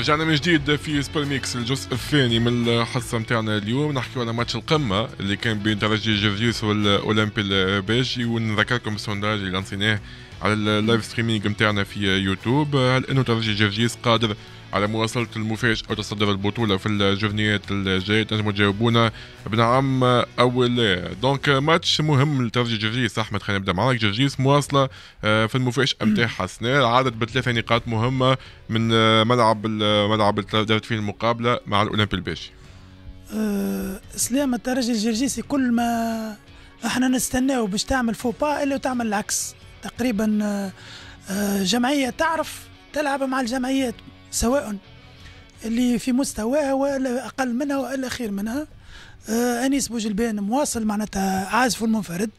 رجعنا من جديد في سبير ميكس الجزء الثاني من الحصه نتاعنا اليوم نحكيو على ماتش القمه اللي كان بين ترجي جرجيوس والاولمبي البيجي ونذكركم السونداج اللي لانسيناه على اللايف ستريمينغ نتاعنا في يوتيوب هل انه ترجي جرجيس قادر على مواصلة المفاجأة وتصدر البطولة في الجورنيات الجاية تنجم تجاوبونا بنعم أو لا دونك ماتش مهم لترجي جرجيس أحمد خلينا نبدأ معاك جرجيس مواصلة آه، في المفاجأة نتاعها السنة عادت بثلاثة نقاط مهمة من آه، ملعب آه، ملعب دارت فيه المقابلة مع الأولمبي الباشي اسلام الترجي الجرجيسي كل ما احنا نستناو باش تعمل فوبا الا وتعمل العكس تقريبا جمعيه تعرف تلعب مع الجمعيات سواء اللي في مستواها ولا اقل منها والا خير منها آه انيس بوجلبان مواصل معناتها عازف المنفرد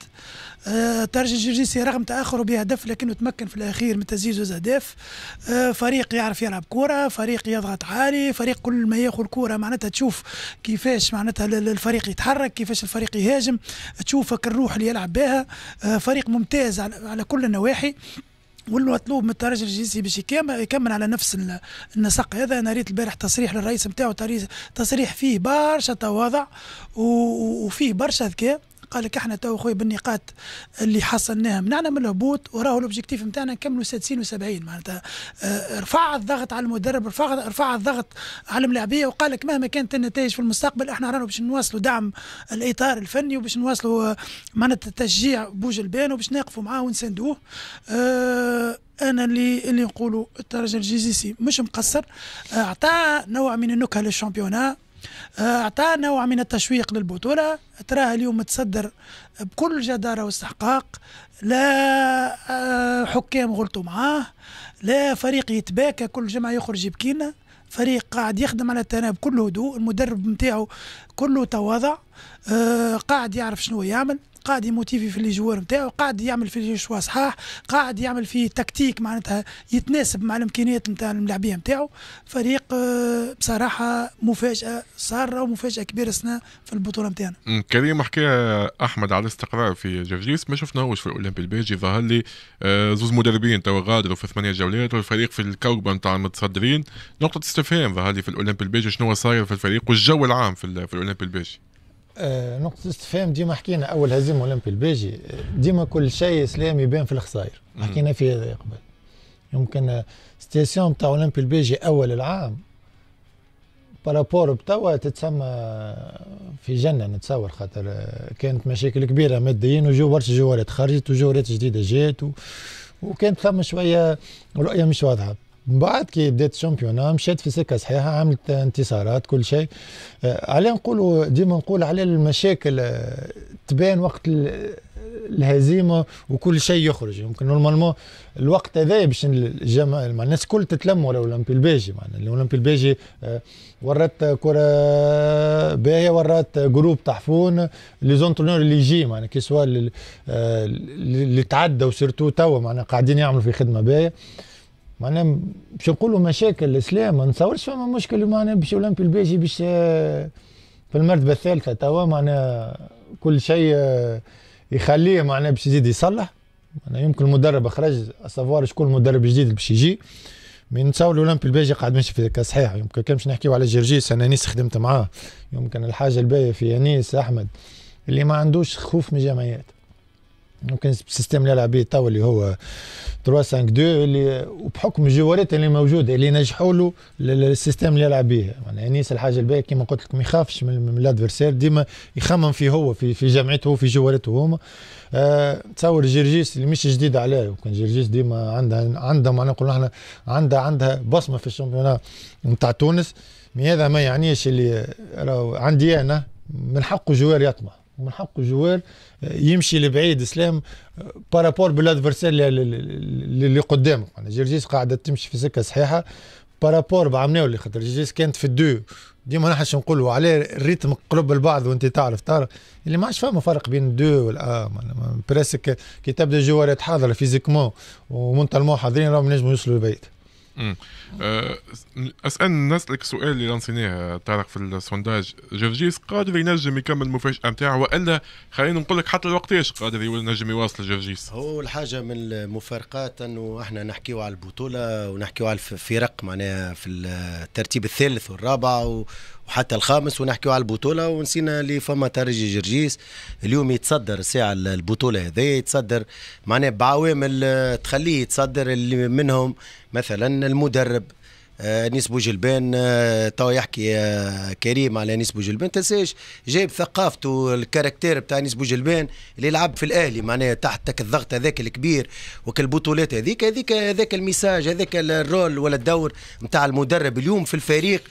آه ترجي الجرجيسي رغم تاخره بهدف لكنه تمكن في الاخير من تسجيل زوز اهداف آه فريق يعرف يلعب كوره فريق يضغط عالي فريق كل ما ياخذ كوره معناتها تشوف كيفاش معناتها الفريق يتحرك كيفاش الفريق يهاجم تشوفك الروح اللي يلعب بها آه، فريق ممتاز على كل النواحي والمطلوب من الترجي الجنسي باش يكمل على نفس النسق هذا انا ريت البارح تصريح للرئيس نتاعو تصريح فيه برشا تواضع وفيه برشا ذكاء قال لك احنا تو خويا بالنقاط اللي حصلناها منعنا من الهبوط وراه الاوبجيكتيف نتاعنا نكملوا 60 و70 معناتها آه، رفع الضغط على المدرب رفع رفع الضغط على الملاعبيه وقال لك مهما كانت النتائج في المستقبل احنا رانا باش نواصلوا دعم الاطار الفني وباش نواصلوا آه، معناتها تشجيع بوج البان وباش نقفوا معاه ونساندوه اه انا اللي اللي نقولوا الترجي الجيزيسي مش مقصر آه، اعطى نوع من النكهه للشامبيونات أعطى نوع من التشويق للبطولة تراه اليوم متصدر بكل جدارة واستحقاق لا آه، حكام غلطوا معاه لا فريق يتباكى كل جمعة يخرج يبكينا فريق قاعد يخدم على التناب بكل هدوء المدرب نتاعو كله تواضع آه، قاعد يعرف شنو يعمل قاعد يموتيفي في جوار نتاعو قاعد يعمل في شوا صحاح قاعد يعمل في تكتيك معناتها يتناسب مع الامكانيات نتاع الملاعبيه نتاعو فريق آه، بصراحه مفاجاه ساره ومفاجاه كبيره السنه في البطوله نتاعنا كريم حكى احمد على الاستقرار في جرجيس ما شفناهوش في الاولمبي البيجي ظهر لي آه، زوز مدربين تو غادروا في ثمانيه جولات والفريق في الكوكبه نتاع المتصدرين نقطه استفهام ظهر لي في الاولمبي البيجي شنو صاير في الفريق والجو العام في, في الاولمبي البيجي آه، نقطة استفهام ديما حكينا أول هزيمة أولمبي البيجي ديما كل شيء سلام يبان في الخسائر حكينا في هذا قبل يمكن ستاسيون تاع أولمبي البيجي أول العام بارابور بتوا تتسمى في جنة نتصور خاطر آه، كانت مشاكل كبيرة ماديا وجو برشا جوارات خرجت وجوارات جديدة جات و... وكانت ثم شوية رؤية مش واضحة من بعد كي بدات الشامبيونا مشات في سكه صحيحه عملت انتصارات كل شيء آه، على نقولوا ديما نقول على المشاكل آه، تبان وقت الهزيمه وكل شيء يخرج يمكن نورمالمون الوقت هذا باش الجماعه الناس الكل تتلم على اولمبي الباجي معنا الاولمبي الباجي آه، ورات كره باهيه ورات جروب تحفون لي زونترونور اللي يجي معنا كي سوا اللي تعدوا سيرتو توا معنا قاعدين يعملوا في خدمه باهيه معناها باش نقولوا مشاكل الاسلام ما نتصورش فما مشكل معناها باش اولمبي البيجي باش آه، في المرتبه الثالثه توا معناها كل شيء آه، يخليه معناها باش يزيد يصلح معناها يمكن المدرب خرج اسافوار شكون المدرب الجديد باش يجي من نتصور الاولمبي الباجي قاعد ماشي في صحيح يمكن كان باش نحكيو على جرجيس انا نيس خدمت معاه يمكن الحاجه الباهيه في انيس احمد اللي ما عندوش خوف من الجمعيات ممكن السيستم اللي يلعب به توا اللي هو 3 5 2 اللي وبحكم الجوارات اللي موجوده اللي نجحوا له السيستم اللي يلعب به يعني انيس الحاجه الباهيه كما قلت لك ما يخافش من الادفرسير ديما يخمم فيه هو في في جمعيته في جوارته هما أه تصور جرجيس اللي مش جديد عليه وكان جرجيس ديما عندها عندها معناها نقولوا احنا عندها عندها بصمه في الشامبيونات نتاع تونس مي هذا ما يعنيش اللي عندي انا من حقه جوار يطمح من حق الجوار آه، يمشي لبعيد اسلام بارابور بالادفرسير اللي قدامه يعني جرجيس قاعده تمشي في سكه صحيحه بارابور اللي خاطر جرجيس كانت في الدو ديما شو نقولوا عليه الريتم قرب البعض وانت تعرف تعرف اللي ما عادش فما فرق بين الدو والأ بريسك كي تبدا جوارات حاضره فيزيكمون ومونتالمون حاضرين راهم ينجموا يوصلوا لبعيد آه، اسال نسالك سؤال اللي لانسيناه طارق آه، في السونداج جرجيس قادر ينجم يكمل المفاجاه نتاعه والا خلينا نقول لك حتى ايش قادر ينجم يواصل جرجيس هو الحاجه من المفارقات انه احنا نحكيو على البطوله ونحكيو على الفرق معناها في الترتيب الثالث والرابع و حتى الخامس ونحكيو على البطوله ونسينا اللي فما ترجي جرجيس اليوم يتصدر ساعه البطوله هذايا يتصدر معناها بعوامل آه، تخليه يتصدر اللي منهم مثلا المدرب آه، نسبو جلبان آه، توا يحكي كريم على نسبو جلبان تنساش جايب ثقافته الكاركتير بتاع نسبو جلبان اللي لعب في الاهلي معناها تحت الضغط هذاك الكبير وكالبطولات هذيك هذيك هذاك الميساج هذاك الرول ولا الدور نتاع المدرب اليوم في الفريق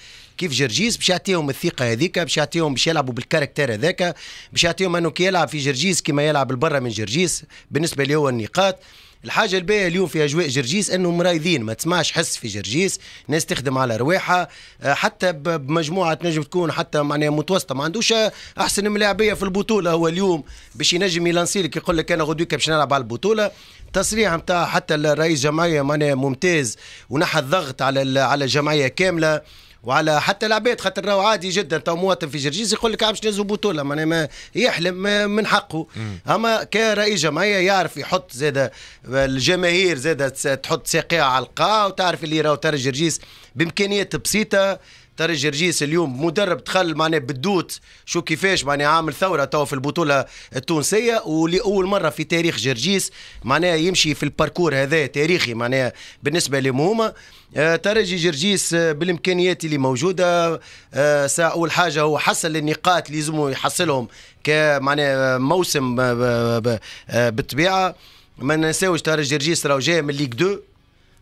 كيف جرجيس باش يعطيهم الثقه هذيك باش يعطيهم باش يلعبوا بالكاركتير هذاك باش يعطيهم انه كي يلعب في جرجيس كما يلعب البرة من جرجيس بالنسبه لي هو النقاط الحاجه الباهيه اليوم في اجواء جرجيس انهم مرايضين ما تسمعش حس في جرجيس ناس تخدم على رواحها آه، حتى بمجموعه تنجم تكون حتى معناها متوسطه ما عندوش احسن ملاعبيه في البطوله هو اليوم باش ينجم يلانسي لك يقول لك انا غدوك باش نلعب على البطوله تصريح نتاع حتى الرئيس جمعيه معناها ممتاز ونحى الضغط على على الجمعيه كامله وعلى حتى العباد خاطر راهو عادي جدا تو مواطن في جرجيس يقول لك باش نهزوا بطوله معناها ما يحلم من حقه مم. اما كرئيس جمعيه يعرف يحط زاد الجماهير زاد تحط ساقيها على القاع وتعرف اللي راهو ترى جرجيس بامكانيات بسيطه ترى جرجيس اليوم مدرب دخل معناه بالدوت شو كيفاش معناه عامل ثوره توا في البطوله التونسيه ولاول مره في تاريخ جرجيس معناه يمشي في الباركور هذا تاريخي معناه بالنسبه لهم هما آه، ترجي جرجيس آه، بالامكانيات اللي موجوده آه، اول حاجه هو حصل النقاط اللي لازم يحصلهم كمعناه موسم بالطبيعه ما ننساوش ترى جرجيس راه جاي من ليغ 2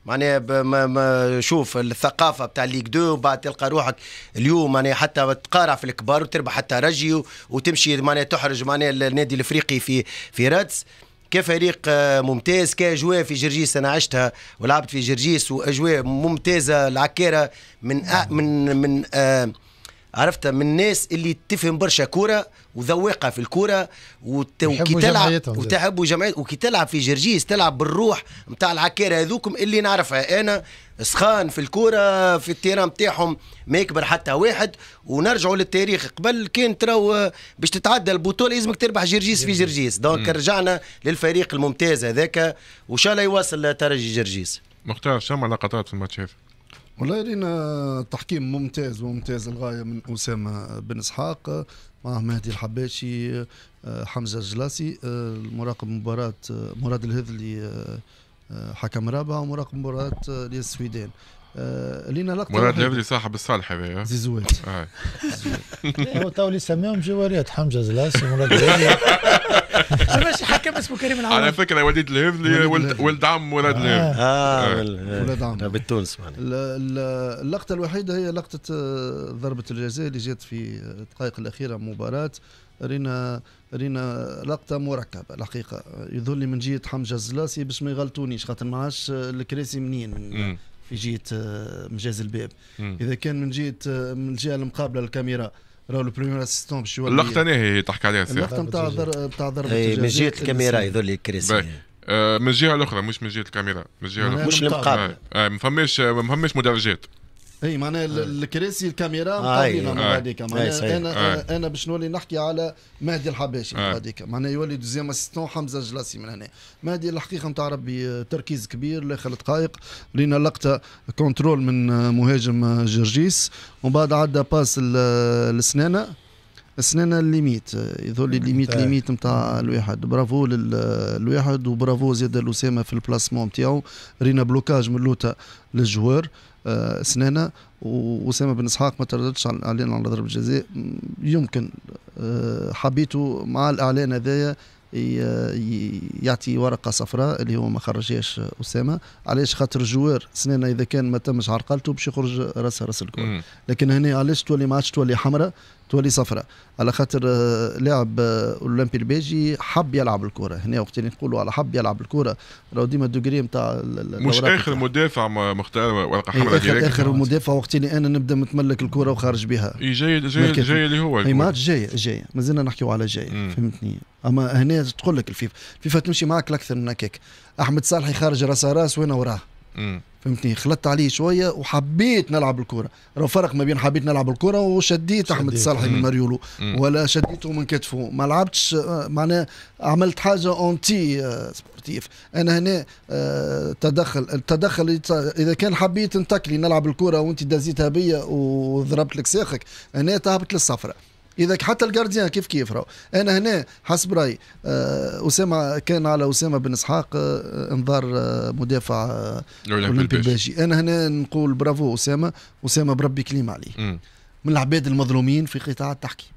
معناها ما شوف الثقافه بتاع ليك دو وبعد تلقى روحك اليوم معناها حتى تقارع في الكبار وتربح حتى رجي وتمشي معناها تحرج معناها النادي الافريقي في في رادس كفريق آه، ممتاز كاجواء في جرجيس انا عشتها ولعبت في جرجيس واجواء ممتازه العكيره من من من آه عرفت من الناس اللي تفهم برشا كوره وذواقه في الكوره وت... وكي تلعب وتحب جمعيات وكي تلعب في جرجيس تلعب بالروح نتاع العكاره هذوكم اللي نعرفها انا سخان في الكوره في التيران نتاعهم ما يكبر حتى واحد ونرجعوا للتاريخ قبل كان تراو باش تتعدى البطوله لازمك تربح جرجيس في جرجيس دونك رجعنا للفريق الممتاز هذاك وان شاء الله يواصل ترجي جرجيس مختار شمع لقطات في الماتش هذا والله لينا تحكيم ممتاز وممتاز للغايه من اسامه بن اسحاق مع مهدي الحباشي آه، حمزه الجلاسي المراقب آه، مباراه آه، مراد الهذلي حكم رابع ومراقب مباراه السويدان آه، لينا لقطه مراد العبدي صاحب الصالحه بها آه. زيزوات آه. هو تو اللي سماهم جواريات حمزه زلاس ومراد العبدي ماشي حكم اسمه كريم العوام على فكره وليد الهبلي ولد عم مراد الهذلي اه ولد عم بالتونس اللقطه الوحيده هي لقطه ضربه الجزاء اللي جات في الدقائق الاخيره من مباراه رينا رينا لقطه مركبه الحقيقه يظهر لي من جهه حمزه الزلاسي باش ما يغلطونيش خاطر ما عادش الكراسي منين من في جهه آه، مجاز الباب اذا كان من جهه آه، من الجهه المقابله للكاميرا راهو البريمير اسيستون باش يولي اللقطه هي تحكي عليها اللقطه نتاع نتاع ضرب إيه، من جهه الكاميرا يظل كريسي آه، من الجهه الاخرى مش من جهه الكاميرا من الجهه الاخرى مش المقابله ما فماش ما فماش مدرجات اي معناها الكراسي الكاميرا مقابلين هذيك معناها انا انا باش نولي نحكي على مهدي الحباشي هذيك معناها يولي دوزيام اسيستون حمزه جلاسي من هنا مهدي الحقيقه نتاع ربي تركيز كبير لاخر دقائق رينا لقطه كونترول من مهاجم جرجيس ومن بعد عدى باس السنانه السنانة الليميت يظل الليميت إيه. ليميت نتاع الواحد برافو للواحد وبرافو زاد لأسامة في البلاسمون نتاعو رينا بلوكاج من لوتا للجوار آه، سنانه وسامة بن اسحاق ما ترددش على الاعلان على ضربه جزاء يمكن آه، حبيته مع الاعلان هذايا يعطي ورقه صفراء اللي هو ما خرجهاش اسامه علاش خاطر الجوار سنانه اذا كان ما تمش عرقلته باش يخرج راسها راس الكل لكن هنا علاش تولي ما عادش تولي حمراء تولي صفراء على خاطر آه، لاعب آه، اولمبي البيجي حب يلعب الكره هنا وقت اللي نقولوا على حب يلعب الكره راهو ديما الدوغري نتاع مش اخر مدافع مختار ورقه إيه، حمراء اخر, آخر مدافع وقت اللي انا نبدا متملك الكره وخارج بها إيه، جاي جاي جاي اللي هو أي ماتش جاي جاي مازلنا نحكيو على جاي فهمتني اما هنا تقول لك الفيفا الفيفا تمشي معك اكثر من هكاك احمد صالحي خارج راس راس وانا وراه فهمتني خلطت عليه شويه وحبيت نلعب الكره راه فرق ما بين حبيت نلعب الكره وشديت احمد صالحي من ماريولو ولا شديته من كتفه ما لعبتش آه، معناه عملت حاجه اونتي آه، سبورتيف انا هنا آه، تدخل التدخل اذا كان حبيت انتكلي نلعب الكره وانت دازيتها بيا وضربت لك ساخك انا تهبط للصفراء اذا حتى الجارديان كيف كيف راهو انا هنا حسب رايي آه، اسامه كان على اسامه بن اسحاق آه، انظار آه، مدافع اولمبي الباجي انا هنا نقول برافو اسامه اسامه بربي كليم عليه م. من العباد المظلومين في قطاع التحكيم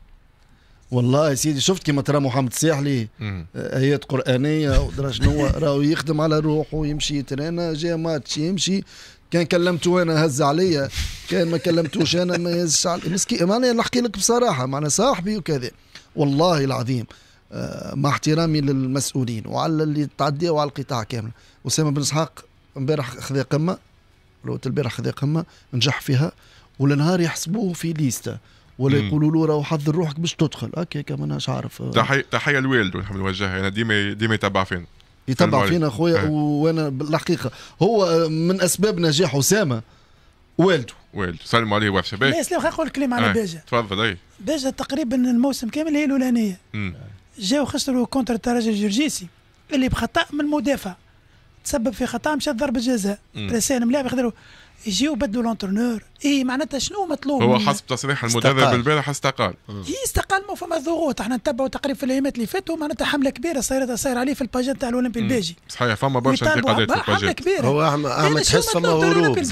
والله يا سيدي شفت كما ترى محمد الساحلي ايات قرانيه ودرا شنو راهو يخدم على روحه ويمشي يترينا جاء ماتش يمشي كان كلمته انا هز عليا كان ما كلمتوش انا ما يهزش علي مسكين معناها نحكي لك بصراحه معنا صاحبي وكذا والله العظيم آه، مع احترامي للمسؤولين وعلى اللي تعدي وعلى القطاع كامل اسامه بن اسحاق امبارح خذا قمه لو البارح خذا قمه نجح فيها والنهار يحسبوه في ليستا ولا يقولوا له راه حضر روحك باش تدخل هكاك ماناش عارف تحيه تحيه لوالده نحب نوجهها انا ديما ديما يتبع فينا يتبع فينا اخويا إيه. وانا بالحقيقه هو آه، من اسباب نجاح اسامه والده والده سلموا عليه وحشه باهي لا سلام نقول كلمه على باجا إيه. تفضل اي باجا تقريبا الموسم كامل هي الاولانيه جاو خسروا كونتر الترجي الجرجيسي اللي بخطا من مدافع تسبب في خطا مشى ضربه جزاء رسائل ملاعب خذوا يجيو بدلوا لونترنور اي معناتها شنو مطلوب هو حسب تصريح المدرب البارح استقال اي استقال ما إيه، فما ضغوط احنا نتبعوا تقريبا في الايامات اللي فاتوا معناتها حمله كبيره صارت صاير عليه في الباجات تاع الاولمبي الباجي صحيح فما برشا انتقادات في الباجات كبيره هو احمد إيه، تحس فما هروب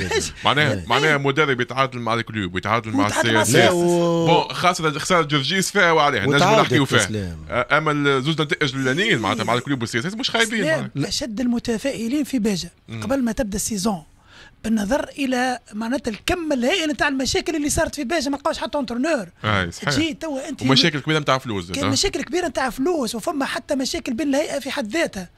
معناها إيه. معناها مدرب يتعادل مع الكلوب ويتعادل مع السي اس اس بون خاصه خساره جرجيس فيها وعليها نجم نحكيو فيها اما زوج نتائج الاولانيين معناتها مع الكلوب والسي اس مش خايبين اشد المتفائلين في باجا قبل ما تبدا السيزون بالنظر الى معناتها الكم الهائل نتاع المشاكل اللي صارت في باجا ما لقاوش حتى اونترنور تجي توا انت مشاكل كبيره نتاع فلوس كان مشاكل كبيره نتاع فلوس وفما حتى مشاكل بين الهيئه في حد ذاتها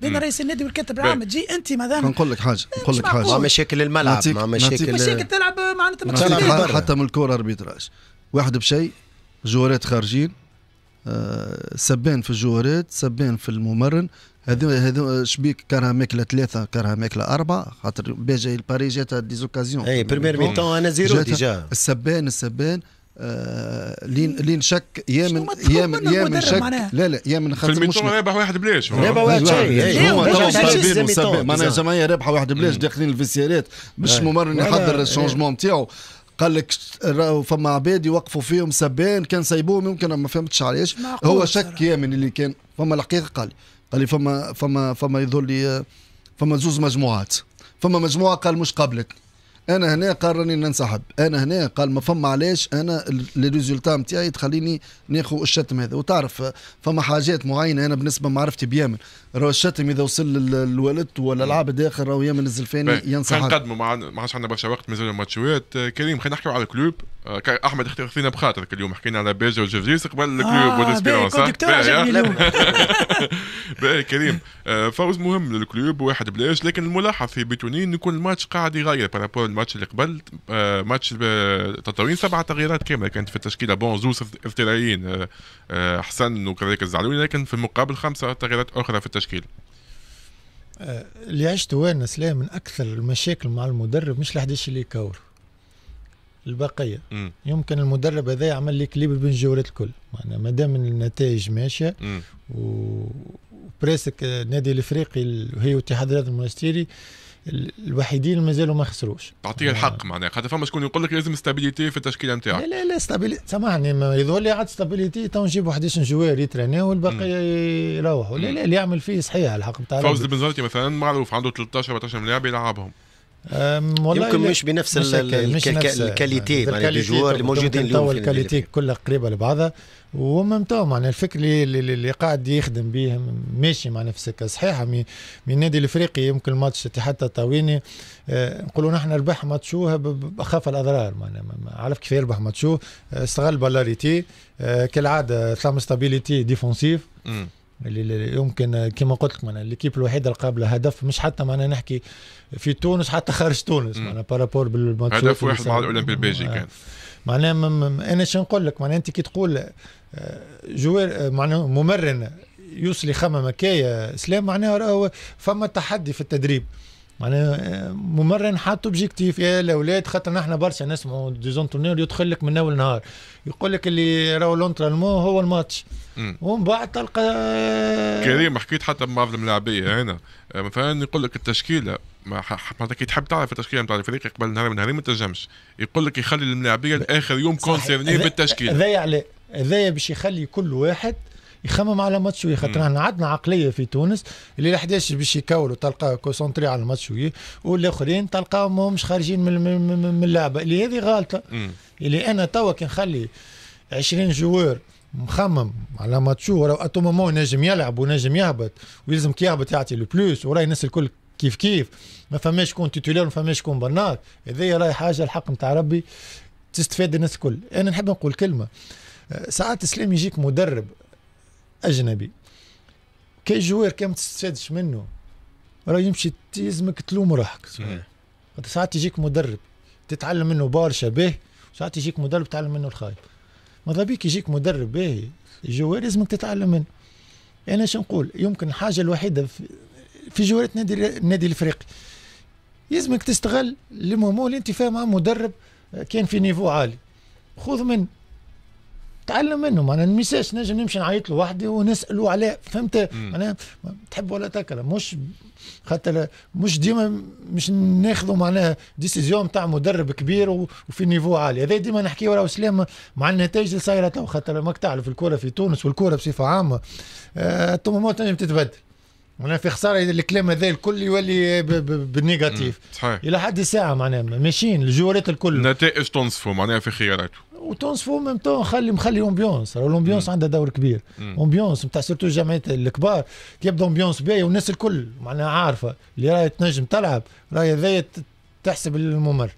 بين رئيس النادي والكاتب العام تجي انت ماذا نقول لك حاجه نقول لك حاجه مع مشاكل الملعب مع مشاكل مشاكل تلعب معناتها حتى من الكوره اربيتراج واحد بشيء جوارات خارجين آه سبان في الجوارات سبان في الممرن هذو هذو شبيك كره ماكله ثلاثه كره ماكله اربعه خاطر باجي الباري جات دي زوكازيون اي بريمير ميتون انا زيرو ديجا السبان السبان آه لين لين شك يا من يا من يا من شك لا لا يا من خلص في الميتون رابح واحد بلاش رابح واحد شيء إيه، هو تو صابين وصابين معناها الجمعيه رابحه واحد بلاش داخلين الفيسيرات مش ممرن يحضر الشونجمون نتاعو قال لك فما عباد يوقفوا فيهم سبان كان سايبوه ممكن ما فهمتش علاش هو شك يا من اللي كان فما الحقيقه قال لي قال لي فما فما فما يظل لي فما زوز مجموعات فما مجموعه قال مش قابلتني انا هنا قال راني ننسحب انا هنا قال ما فما علاش انا لي ريزولتا نتاعي تخليني ناخذ الشتم هذا وتعرف فما حاجات معينه انا بالنسبه معرفتي بيامن راهو الشتم اذا وصل للولد ولا العابد اخر راهو يامن الزلفاني ينسحب نقدموا ما عادش عندنا برشا وقت مازال ماتشوات آه، كريم خلينا نحكيو على الكلوب آه، احمد اختينا بخاطرك اليوم حكينا على بيجا وجوفريس قبل آه، الكلوب ودسبيرونس باهي كريم فوز مهم للكلوب واحد بلاش لكن الملاحظ في بيتونين يكون الماتش قاعد يغير بارابور الماتش اللي قبل آه، ماتش تطاوين سبعه تغييرات كامله كانت في التشكيله بون زوز افترايين آه، آه، حسن وكذلك الزعلوني لكن في المقابل خمسه تغييرات اخرى في التشكيل اللي عشته انا سلام من اكثر المشاكل مع المدرب مش لحدش اللي يكور البقيه مم. يمكن المدرب هذا يعمل لي كليب بين الجولات الكل معناها ما دام النتائج ماشيه و... وبريسك النادي الافريقي هي اتحاد الرياضي المونستيري آه الوحيدين اللي مازالوا ما خسروش تعطيه آه. الحق معناها خاطر فما شكون يقول لك لازم ستابيليتي في التشكيله نتاعك لا لا لا ستابيليتي سامحني يظهر لي عاد ستابيليتي تو نجيب 11 جوار يتريناو والباقي يروحوا لا لا اللي يعمل فيه صحيح الحق نتاع فوز البنزرتي مثلا معروف عنده 13 14 ملاعب يلعبهم يمكن مش بنفس الكاليتي يعني معناها الجوار الموجودين اليوم تو الكاليتي كلها قريبه لبعضها وهم تو معناها الفكر اللي, اللي قاعد يخدم به ماشي مع نفسك صحيحه من النادي الافريقي يمكن الماتش حتى طويني أه، نقولوا نحن ربح ماتشوه بخاف الاضرار معناها عرف كيف يربح ماتشوه أه، استغل بلاريتي أه، كالعاده ثم ستابيليتي ديفونسيف اللي يمكن كما قلت لك معناها ليكيب الوحيده القابله هدف مش حتى معناها نحكي في تونس حتى خارج تونس معناها بارابور بالماتشات هدف واحد مع الاولمبي البيجي كان معناها انا شنو نقول لك معناها انت كي تقول آه، جوير آه، معناها ممرن يوصل يخمم كايا آه، سلام معناها فما تحدي في التدريب معناها ممرن حط اوبجيكتيف يا الاولاد خاطر نحن برشا نسمعوا ديزونتونير يدخل لك من اول نهار يقول لك اللي راهو لونترالمون هو الماتش ومن بعد تلقى آه، كريم حكيت حتى مع بعض الملاعبيه هنا آه، مثلا يقول لك التشكيله معناتها كي تحب تعرف التشكيله نتاع الفريق قبل نهار من نهارين ما تنجمش يقول لك يخلي الملاعبيه لاخر يوم كونسيرني بالتشكيله هذايا يعني، علاه هذايا باش يخلي كل واحد يخمم على ماتش خاطر احنا عندنا عقليه في تونس اللي لحداش 11 باش يكولوا تلقاه كونسونتري على الماتش والاخرين تلقاهم همش خارجين من اللعبه اللي هذه غلطه اللي انا توا كي نخلي 20 جوار مخمم على ماتشو وراه اتو مومون نجم يلعب ونجم يهبط ويلزم كي يهبط يعطي لو بلوس وراي الناس الكل كيف كيف ما فماش كون تيتولير ما فماش كون برناك هذايا راهي حاجه الحق نتاع ربي تستفاد الناس الكل انا نحب نقول كلمه ساعات سليم يجيك مدرب اجنبي كاين جوير كان ما تستفادش منه راه يمشي يلزمك تلوم روحك صحيح ساعات يجيك مدرب تتعلم منه برشا به ساعات يجيك مدرب تتعلم منه الخايب ماذا بيك يجيك مدرب باهي الجوار لازمك تتعلم منه يعني انا شو نقول يمكن الحاجه الوحيده في جوارات نادي النادي الافريقي يلزمك تستغل للمومو اللي انت مع مدرب آه، كان في نيفو عالي خذ منه تعلم منه معناها ننساش نجم نمشي نعيط له وحدي ونساله عليه فهمت معناها تحب ولا تكره مش خاطر مش ديما مش ناخذوا معناها ديسيزيون تاع مدرب كبير وفي نيفو عالي هذا ديما نحكيه راهو سلام مع النتائج اللي صايره تو خاطر ماك تعرف الكره في تونس والكره بصفه عامه الطمومات آه، تنجم تتبدل معناها في خساره الكلام هذا الكل يولي بالنيجاتيف صحيح الى حد ساعه معناها ماشيين الجوارات الكل نتائج تنصفوا معناها في خياراته وتونسفو ميم تون خلي مخلي امبيونس الامبيونس عندها دور كبير امبيونس نتاع سيرتو الجامعات الكبار يبدا امبيونس باهيه والناس الكل معناها عارفه اللي راهي تنجم تلعب راهي هذايا تحسب الممر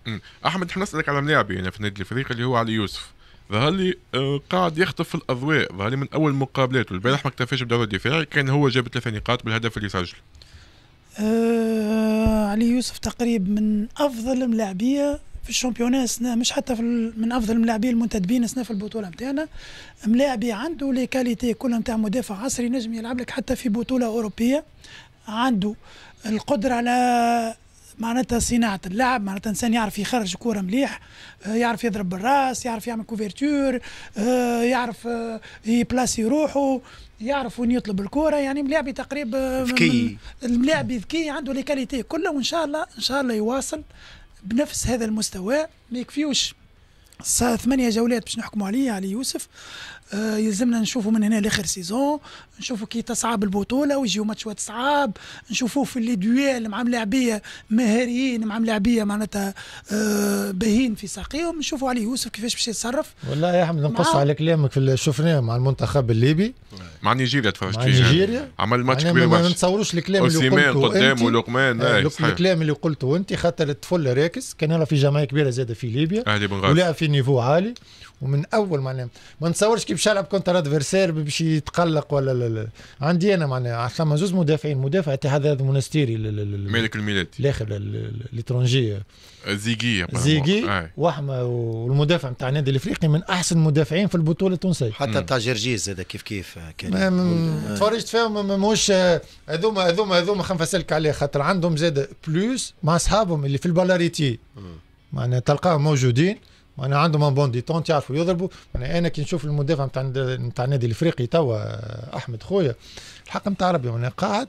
احمد حنسالك نسالك على ملاعبي هنا يعني في النادي الافريقي اللي هو علي يوسف ظهر لي آه، قاعد يخطف الاضواء ظهر لي من اول مقابلات البارح ما اكتفاش بدور الدفاعي كان هو جاب ثلاث نقاط بالهدف اللي سجله آه علي يوسف تقريب من افضل الملاعبيه في الشامبيونا سنا مش حتى في من افضل الملاعبين المنتدبين سنا في البطوله نتاعنا ملاعبي عنده لي كاليتي كلها نتاع مدافع عصري نجم يلعب لك حتى في بطوله اوروبيه عنده القدره على معناتها صناعه اللعب معناتها انسان يعرف يخرج كوره مليح آه، يعرف يضرب بالراس يعرف يعمل كوفرتور آه، يعرف آه، يبلاسي روحه يعرف وين يطلب الكرة يعني ملاعبي تقريبا ذكي الملاعبي ذكي عنده لي كاليتي كله وان شاء الله ان شاء الله يواصل بنفس هذا المستوى ما يكفيوش ثمانية جولات باش نحكموا عليه علي يوسف آه، يلزمنا نشوفوا من هنا لاخر سيزون نشوفوا كي تصعب البطوله ويجيو ماتشات صعاب نشوفوه في لي دويال مع ملاعبيه مهاريين مع ملاعبيه معناتها آه، باهين في ساقيهم نشوفوا علي يوسف كيفاش باش يتصرف والله يا احمد نقص على كلامك في شفناه مع المنتخب الليبي مع نيجيريا تفرجت فيه نيجيريا عمل ماتش كبير ما نتصوروش آه، الكلام اللي قلته قدامه ولقمان الكلام اللي قلته انت خاطر الطفل راكس كان يلعب في جمعيه كبيره زاده في ليبيا ولعب في نيفو عالي ومن اول معناها ما نتصورش كيف شلعب كونتر ادفيرسير باش يتقلق ولا لا لا عندي انا معناها ثم زوز مدافعين مدافع اتحاد هذا المونستيري مالك الميلادي الاخر الاترونجي زيغي زيغي وحما آه. والمدافع نتاع النادي الافريقي من احسن المدافعين في البطوله التونسيه حتى نتاع جرجيز هذا كيف كيف تفرجت فيهم مش هذوما هذوما هذوما خنفسلك عليه خاطر عندهم زاد بلوس مع اصحابهم اللي في البلاريتي معناها تلقاهم موجودين انا عندهم ان بون ديتون يعرفوا يضربوا انا يعني انا كي نشوف المدافع نتاع نتاع النادي الافريقي توا احمد خويا الحق نتاع ربي وانا يعني قاعد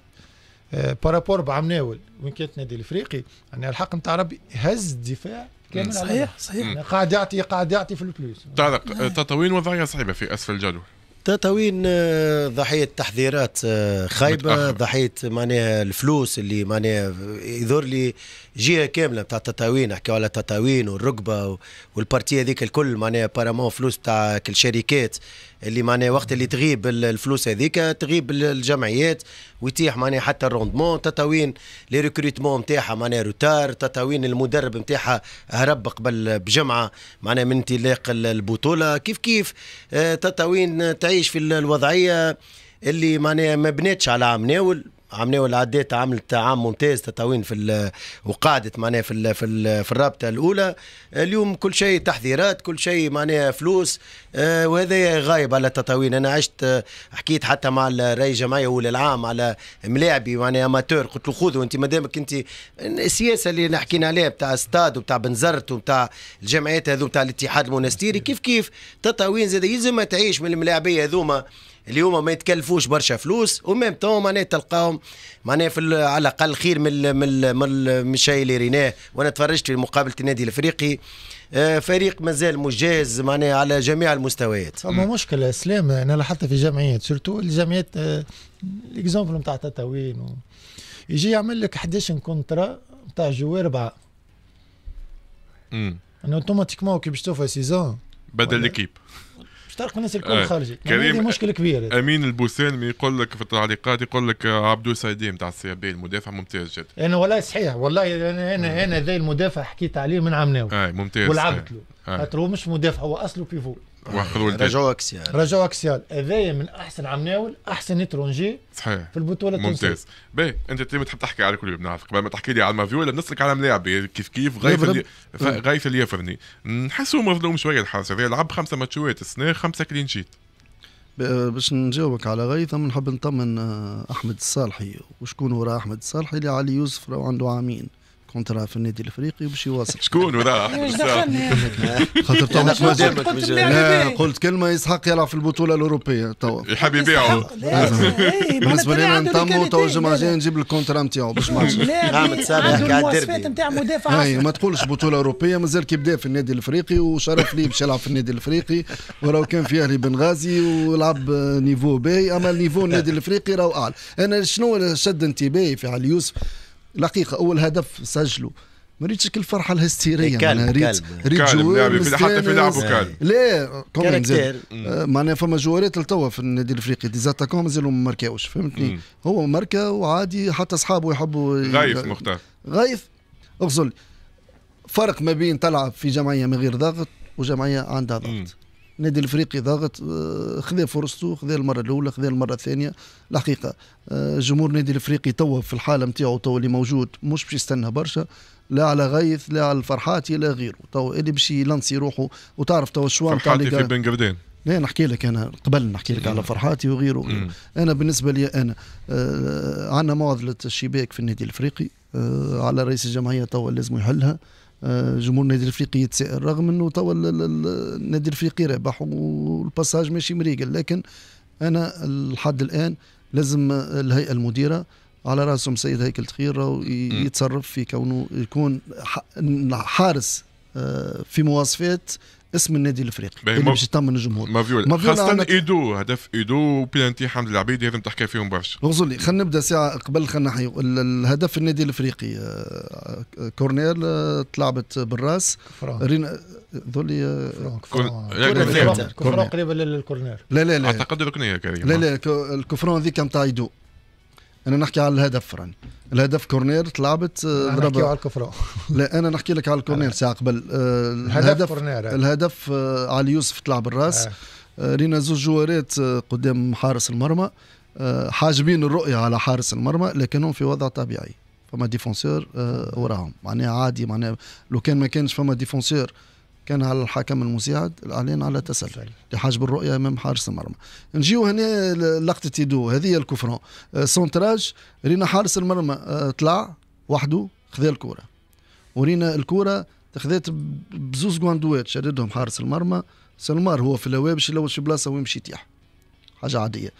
بارابور آه، بعمناول وين كانت النادي الافريقي انا يعني الحق نتاع ربي هز الدفاع كامل صحيح صحيح قاعد يعطي قاعد يعطي في البلوس تعلق تطاوين وضعيه صعبه في اسفل الجدول تطاوين آه، ضحية تحذيرات آه، خايبة ضحية معناها الفلوس اللي معناها يدور لي جهة كاملة بتاع التطاوين نحكيو على التطاوين والركبة والبارتي هذيك الكل معناها بارامون فلوس بتاع الشركات اللي معناها وقت اللي تغيب الفلوس هذيك تغيب الجمعيات ويتيح معناها حتى الروندمون تطاوين لي ريكروتمون نتاعها معناها روتار تطاوين المدرب نتاعها هرب قبل بجمعه معناها من انطلاق البطوله كيف كيف آه، تطاوين تعيش في الوضعيه اللي معناها ما بناتش على عام ناول عملنا العداد إيه تعامل تعام ممتاز تطاوين في وقعدت معناها في الـ في, الـ في الرابطه الاولى اليوم كل شيء تحذيرات كل شيء معناها فلوس آه وهذا غايب على التطوين انا عشت آه حكيت حتى مع الرئيس الجمعيه اول العام على ملاعبي معناها اماتور قلت له خذوا انت ما دامك انت السياسه اللي حكينا عليها بتاع ستاد وبتاع بنزرت وبتاع الجمعيات هذو بتاع الاتحاد المونستيري كيف كيف تطاوين زاد يلزمها تعيش من الملاعبيه هذوما اليوم ما يتكلفوش برشا فلوس وميم تو معناها تلقاهم معناها في على الاقل خير من من من الشيء اللي ريناه وانا تفرجت في مقابله النادي الافريقي آه، فريق مازال مجهز معناها على جميع المستويات فما مشكله اسلام انا لاحظت في جمعيات سورتو الجمعيات الاكزومبل آه، نتاع تطاوين و... يجي يعمل لك 11 كونترا نتاع جوار اربعه امم اوتوماتيكمون كي باش توفى سيزون بدل ليكيب تفترق الناس الكل آه. خارجي يعني كريم مشكل كبير امين البوسان يقول لك في التعليقات يقول لك عبدو سيدي نتاع السي بي المدافع ممتاز جدا انا والله صحيح والله انا انا, أنا ذا المدافع حكيت عليه من ناوي آه ممتاز آه. ولعبت له آه. خاطر هو مش مدافع هو اصله بيفو واخذوا رجعوا اكسيال رجعوا اكسيال هذايا من احسن عمناول احسن اترونجي صحيح في البطوله التونسيه ممتاز باهي انت تيم تحب تحكي على كل بنعرف قبل ما تحكي لي على ولا بنسلك على ملاعبي كيف كيف غيث اللي غيث اللي يفرني نحسوا مظلوم شويه الحارس هذا لعب خمسه ماتشوات السنه خمسه كلين شيت باش نجاوبك على غيث نحب نطمن آه، احمد الصالحي وشكون وراء احمد الصالحي اللي علي يوسف راه عنده عامين كونترا في النادي الافريقي باش يواصل شكون هذا خاطر تو قلت كلمه يسحق يلعب في البطوله الاوروبيه توا يحب يبيعه إيه، بالنسبه لنا نطمو توا الجمعه الجايه نجيب الكونترا نتاعو باش ماتش لا متسابق نعم، قاعد نتاع مدافع ما تقولش بطوله اوروبيه مازال كيبدا في النادي الافريقي وشرف لي باش يلعب في النادي الافريقي وراه كان في اهلي بنغازي ولعب نيفو باهي اما نيفو النادي الافريقي راهو اعلى انا شنو شد انتباهي في علي يوسف دقيقه اول هدف سجله ما ريتش الفرحه الهستيريه كان ريت ريت حتى في لعبه كان لا كاركتير آه، معناها فما جوارات لتوا في النادي الافريقي ديزاتاكو مازالوا ما ماركاوش فهمتني مم. هو ماركا وعادي حتى اصحابه يحبوا غايف مختار غايف اغزل فرق ما بين تلعب في جمعيه من غير ضغط وجمعيه عندها ضغط النادي الافريقي ضاغط آه، خذا فرصته خذا المره الاولى خذا المره الثانيه الحقيقه آه، جمهور النادي الافريقي توا في الحاله نتاعو توا اللي موجود مش باش يستنى برشا لا على غيث لا على الفرحاتي لا غيره تو اللي باش يلانسي روحه وتعرف تو الشوام تاع في بن قردين لا نحكي لك انا قبل نحكي لك على فرحاتي وغيره مم. انا بالنسبه لي انا آه، عندنا معضله الشباك في النادي الافريقي على رئيس الجمعيه توا لازم يحلها آه، جمهور النادي الافريقي يتساءل رغم انه توا النادي الافريقي رابح والباساج ماشي مريقل لكن انا لحد الان لازم الهيئه المديره على راسهم سيد هيكل تخير يتصرف في كونه يكون حارس آه، في مواصفات اسم النادي الافريقي اللي باش يطمن الجمهور مافيولا خاصة ايدو هدف ايدو وبيلانتي حمد العبيد هذا تحكي فيهم برشا غزولي خلينا نبدا ساعة قبل خلينا نحيو الهدف النادي الافريقي آه، آه، كورنيل تلعبت آه، بالراس رين... ذولي كفران قريبة للكورنير لا لا لا اعتقد ركنية كريم لا لا الكفران ذيك نتاع ايدو انا نحكي على الهدف راني الهدف كورنير تلعبت ضربة آه، نحكي على الكفرة لا انا نحكي لك على الكورنير ساعه قبل آه، الهدف كورنير الهدف آه، علي يوسف تلعب الراس رينا زوج جوارات قدام حارس المرمى حاجبين الرؤية على حارس المرمى لكنهم في وضع طبيعي فما ديفونسور وراهم معناها عادي معناها لو كان ما كانش فما ديفونسور كان على الحكم المساعد الاعلان على تسلل لحجب الرؤيه امام حارس المرمى نجيو هنا لقطه يدو هذه الكفران آه، سونتراج رينا حارس المرمى آه، طلع وحده خذا الكره ورينا الكره تخذت بزوز جواندوات شددهم حارس المرمى سلمار هو في اللوابش الاول شي في بلاصه ويمشي يطيح حاجه عاديه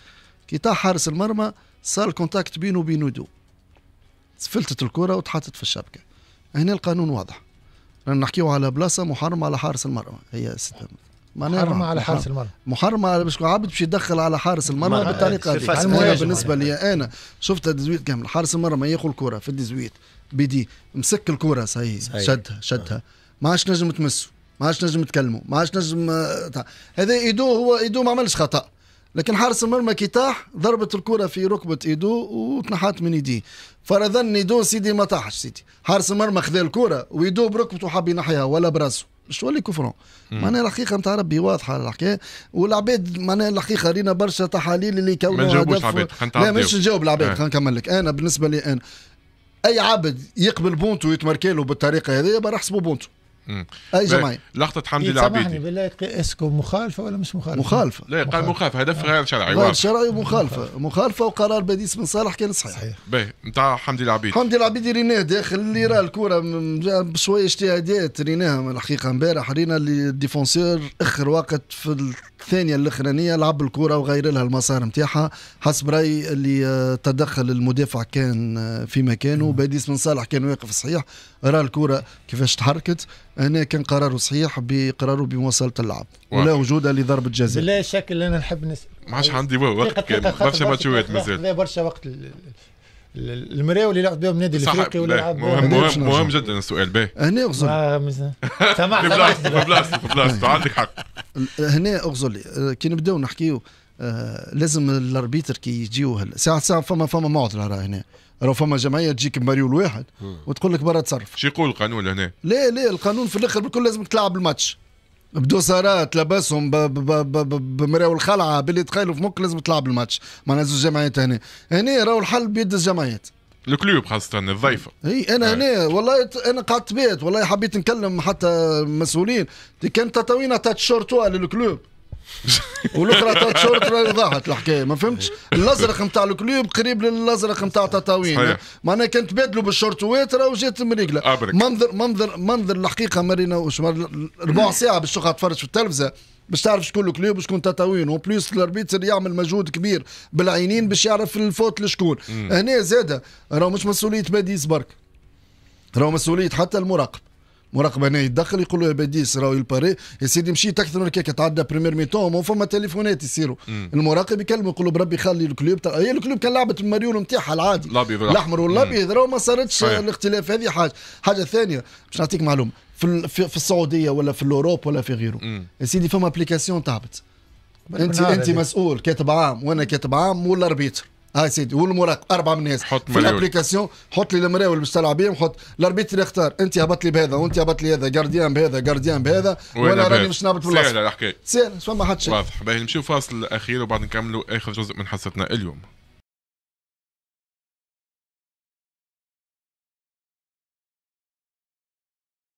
كي طاح حارس المرمى صار كونتاكت بينه وبين يدو سفلتت الكره وتحطت في الشبكه هنا القانون واضح نحكيو على بلاصة محرمة على حارس المرمى هي ست محرمة على حارس المرمى محرمة على باش عبد باش يدخل على حارس المرمى بالطريقة هذه بالنسبة لي أنا شفتها ديزويت كامل حارس المرمى ياخذ الكرة في الديزويت بيدي مسك الكرة صحيح شدها شدها ما عادش نجم تمسه ما عادش نجم تكلمه ما عادش نجم آه، هذا ايدو هو ايدو ما عملش خطأ لكن حارس المرمى كي طاح ضربت الكره في ركبه ايدو وتنحت من يديه فرضا ايدو سيدي ما طاحش سيدي حارس المرمى خذا الكره ويدو بركبته حاب ينحيها ولا براسه مش تولي كفرون معناها الحقيقه نتاع ربي واضحه الحكايه والعباد معناها الحقيقه رينا برشا تحاليل اللي كونوا ما نجاوبوش العباد لا مش نجاوب العباد آه. خلينا نكمل لك انا بالنسبه لي انا اي عبد يقبل بونتو ويتمركلو بالطريقه هذه برا حسبه بونتو اي جماعي لقطه حمدي إيه، العبيدي بالله اسكو مخالفه ولا مش مخالفه؟ مخالفه لا قال مخالفه هدف آه. غير شرعي غير شرعي ومخالفه مخالفه وقرار بديس بن صالح كان صحيح باهي نتاع حمدي العبيدي حمدي العبيدي ريناه داخل اللي راه الكره بشويه اجتهادات ريناها الحقيقه امبارح رينا اللي الديفونسور اخر وقت في الثانيه الاخرانيه لعب الكره وغير لها المسار نتاعها حسب رايي اللي آه، تدخل المدافع كان آه، في مكانه باديس بن صالح كان واقف صحيح راى الكره كيفاش تحركت هنا كان قراره صحيح بقراره بمواصله اللعب ولا وجود لضربه جزاء بلا شك انا نحب نسال ما عادش عندي وقت كان برشا ماتشات مازال برشا وقت المراوي اللي لعب بهم نادي الافريقي ولا لعب مهم مهم, مهم جدا السؤال باهي انا هنا آه، سامحني في بلاصتك في بلاصتك عندك حق هنا اغزر لي آه، كي نبداو نحكيو آه، لازم الاربيتر كي يجيو ساعه ساعه فما فما معضله راه هنا راه فما جمعيه تجيك بمليون واحد وتقول لك برا تصرف شو يقول القانون هنا؟ لا لا القانون في الاخر بالكل لازم تلعب الماتش بدوسارات لبسهم بمراو الخلعه باللي تخيلوا في مخك لازم تلعب الماتش معناها زوج جمعيات هنا هنا راهو الحل بيد الجمعيات الكلوب خاصة الضيفة اي انا آه. هنا والله انا قعدت بيت والله حبيت نكلم حتى المسؤولين كان تطوينا تاتشورت للكلوب والاخرى تاتشورت ضاعت الحكايه ما فهمتش الازرق نتاع الكلوب قريب للازرق نتاع تطاوين معناها كان تبادلوا بالشورتوات راهو جات مريقله منظر منظر منظر الحقيقه مرينا ربع ساعه باش تقعد تفرج في التلفزه باش تعرف شكون الكلوب وشكون تطاوين بليس الاربيتر يعمل مجهود كبير بالعينين باش يعرف الفوت لشكون هنا زاده راه مش مسؤوليه باديس برك راه مسؤوليه حتى المراقب مراقب هنا يتدخل يقول له يا باديس راهو الباري يا سيدي مشيت اكثر من كيك تعدى بريمير ميتون ما فما تليفونات يصيروا المراقب يكلم يقول له بربي خلي الكلوب هي الكلوب كان لعبه المريول نتاعها العادي الاحمر والابيض راهو ما صارتش الاختلاف هذه حاجه حاجه ثانيه باش نعطيك معلومه في في السعوديه ولا في الاوروب ولا في غيره يا سيدي فما ابليكاسيون تعبت انت انت مسؤول كاتب عام وانا كاتب عام والاربيتر هاي سيدي والمراقب اربع من الناس حط في الابليكاسيون حط لي المراول باش تلعب بهم حط الاربيتر يختار انت هبط لي بهذا وانت هبط لي هذا جارديان بهذا جارديان بهذا وانا راني باش نهبط في سهله الحكايه سهله ما حد شيء واضح باهي نمشيو فاصل اخير وبعد نكملوا اخر جزء من حصتنا اليوم